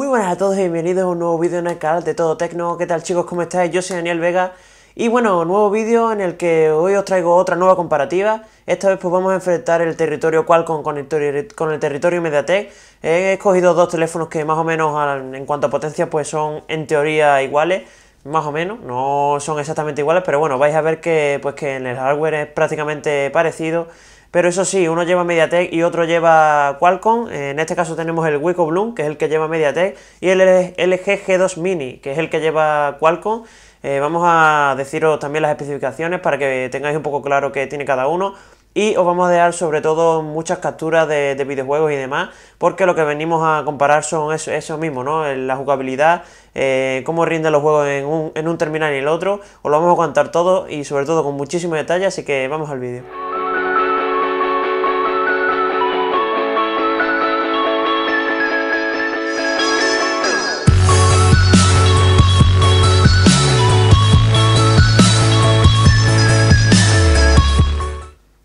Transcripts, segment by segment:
muy buenas a todos y bienvenidos a un nuevo vídeo en el canal de Todo Tecno. ¿Qué tal chicos? ¿Cómo estáis? Yo soy Daniel Vega y bueno, nuevo vídeo en el que hoy os traigo otra nueva comparativa. Esta vez pues vamos a enfrentar el territorio Qualcomm con el, con el territorio Mediatek. He escogido dos teléfonos que más o menos en cuanto a potencia pues son en teoría iguales más o menos, no son exactamente iguales, pero bueno, vais a ver que, pues que en el hardware es prácticamente parecido pero eso sí, uno lleva MediaTek y otro lleva Qualcomm. Eh, en este caso tenemos el Wico Bloom, que es el que lleva MediaTek, y el LG G2 Mini, que es el que lleva Qualcomm. Eh, vamos a deciros también las especificaciones para que tengáis un poco claro qué tiene cada uno. Y os vamos a dejar sobre todo muchas capturas de, videojuegos y demás, porque lo que venimos a comparar son eso, mismo, ¿no? Eh, la jugabilidad, cómo rinden los juegos en un, en un terminal y el otro. Os lo vamos a contar todo y sobre todo con muchísimo detalle, así que vamos al vídeo.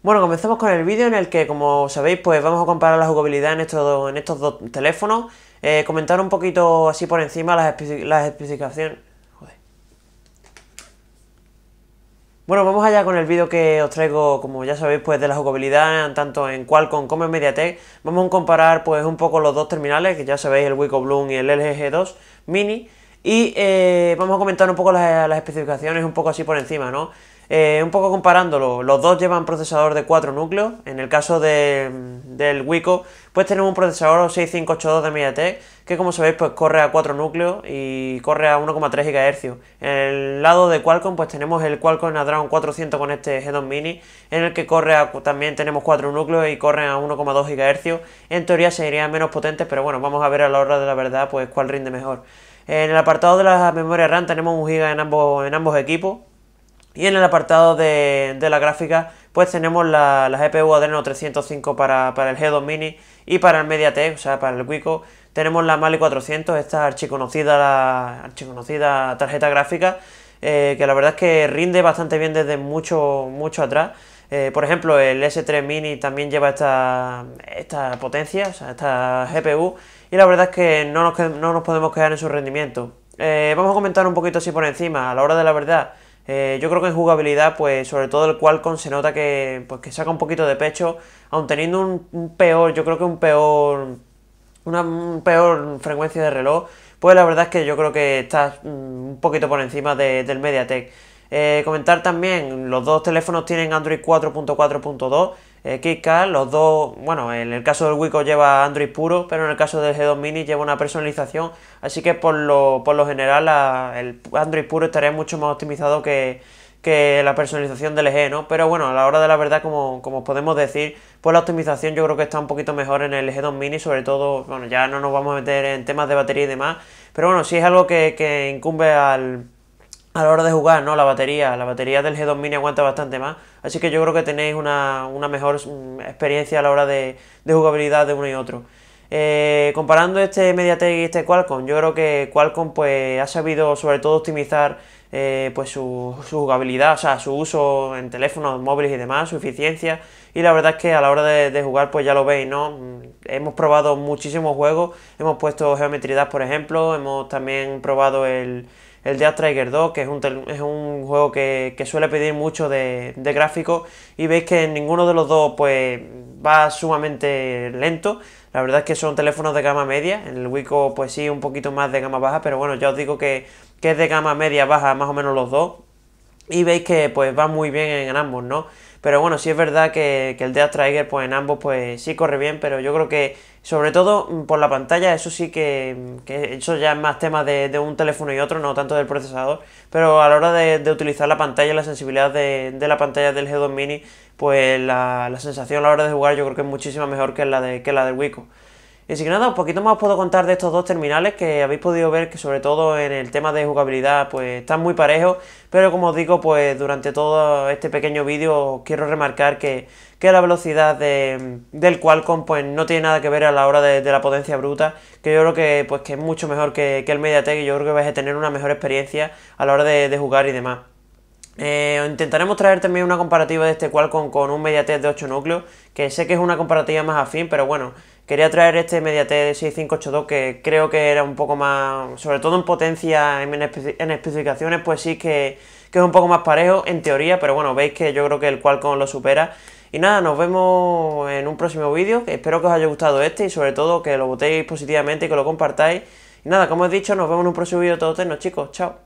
Bueno, comenzamos con el vídeo en el que, como sabéis, pues vamos a comparar la jugabilidad en estos, dos teléfonos, eh, comentar un poquito así por encima las, especificaciones... Joder. Bueno, vamos allá con el vídeo que os traigo, como ya sabéis, pues de la jugabilidad tanto en Qualcomm como en MediaTek. Vamos a comparar pues un poco los dos terminales, que ya sabéis, el Wico Bloom y el LG 2 Mini. Y eh, vamos a comentar un poco las especificaciones un poco así por encima, ¿no? Eh, un poco comparándolo, los dos llevan procesador de 4 núcleos. En el caso del Wico, pues tenemos un procesador 6582 de MediaTek que, como sabéis, pues corre a 4 núcleos y corre a 1,3 GHz. En el lado de Qualcomm, pues tenemos el Qualcomm Snapdragon 400 con este G2 Mini, en el que corre también tenemos 4 núcleos y corre a 1,2 GHz. En teoría serían menos potentes, pero bueno, vamos a ver a la hora de la verdad, pues cuál rinde mejor. En el apartado de las memorias RAM tenemos un giga en ambos, en ambos equipos, y en el apartado de, la gráfica, pues tenemos la, GPU Adreno 305 para, el G2 Mini y para el MediaTek, o sea, para el Wico. Tenemos la Mali 400, esta archiconocida, archiconocida tarjeta gráfica, eh, que la verdad es que rinde bastante bien desde mucho, mucho atrás. Eh, por ejemplo, el S3 Mini también lleva esta, potencia, o sea, esta GPU, y la verdad es que no nos, podemos quedar en su rendimiento. Eh, vamos a comentar un poquito así por encima, a la hora de la verdad. Eh, yo creo que en jugabilidad, pues sobre todo el Qualcomm se nota que, pues, saca un poquito de pecho, aun teniendo un, peor, yo creo que un peor, una peor frecuencia de reloj, pues la verdad es que yo creo que está mm, un poquito por encima del MediaTek. Eh, comentar también, los dos teléfonos tienen Android 4.4.2, eh, los dos, bueno, en el caso del Wico lleva Android puro, pero en el caso del G2 Mini lleva una personalización, así que por lo, general el Android puro estaría mucho más optimizado que, la personalización del G, ¿no? Pero bueno, a la hora de la verdad, como, podemos decir, pues la optimización yo creo que está un poquito mejor en el g 2 mini, sobre todo, bueno, ya no nos vamos a meter en temas de batería y demás, pero bueno, si es algo que incumbe al, a la hora de jugar, ¿no? La batería, la batería del G2 Mini aguanta bastante más, así que yo creo que tenéis una, mejor mm, experiencia a la hora de, jugabilidad de uno y otro. Eh, comparando este Mediatek y este Qualcomm, yo creo que Qualcomm pues, ha sabido sobre todo optimizar eh, pues su, jugabilidad, o sea, su uso en teléfonos móviles y demás, su eficiencia. Y la verdad es que a la hora de, jugar, pues ya lo veis, ¿no? Mm, hemos probado muchísimos juegos, hemos puesto Geometry por ejemplo, hemos también probado el, el de Trigger 2, que es un, es un juego que, suele pedir mucho de, de y veis que ninguno de los dos pues va sumamente lento. La verdad es que son teléfonos de gama media, en el Wico pues sí un poquito más de gama baja, pero bueno, ya os digo que, que es de gama media baja más o menos los dos, y veis que pues va muy bien en ambos, ¿no? Pero bueno, sí es verdad que, el Death Trigger, pues en ambos, pues sí corre bien, pero yo creo que, sobre todo mm, por la pantalla, eso sí que, mm, que eso ya es más tema de, un teléfono y otro, no tanto del procesador, pero a la hora de, utilizar la pantalla, la sensibilidad de, la pantalla del G2 Mini, pues la, sensación a la hora de jugar yo creo que es muchísima mejor que la, de, que la del Wico. Y así que nada, un poquito más os puedo contar de estos dos terminales que habéis podido ver que sobre todo en el tema de jugabilidad pues están muy parejos, pero como os digo pues durante todo este pequeño vídeo quiero remarcar que, la velocidad del Qualcomm pues no tiene nada que ver a la hora de, la potencia bruta, que yo creo que pues que es mucho mejor que, el MediaTek y yo creo que vais a tener una mejor experiencia a la hora de jugar y demás. Eh, intentaremos traer también una comparativa de este Qualcomm con un Mediatek de 8 núcleos, que sé que es una comparativa más afín, pero bueno, quería traer este Mediatek de 6582 que creo que era un poco más, sobre todo en potencia, en, especificaciones, pues sí que, que, es un poco más parejo en teoría, pero bueno, veis que yo creo que el Qualcomm lo supera. Y nada, nos vemos en un próximo vídeo, espero que os haya gustado este y sobre todo que lo votéis positivamente y que lo compartáis. Y nada, como he dicho, nos vemos en un próximo vídeo todos ternos, chicos, chao.